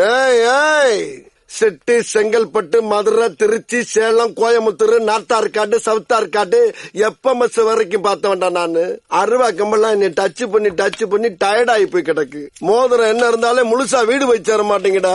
ஏய் ஏய் செட்டு செங்கல்பட்டு மதுரை திருச்சி சேலம் கோயம்புத்தூர் காட்டு சவுத்தார்காடு எப்ப மஸ் வரைக்கும் பார்த்த வேண்டாம் நானு அருவா கம்பெல்லாம் என்னை டச் பண்ணி டச் பண்ணி ஆகி போய் கிடக்கு மோதிரம் என்ன இருந்தாலும் முழுசா வீடு போய் சேர மாட்டேங்கடா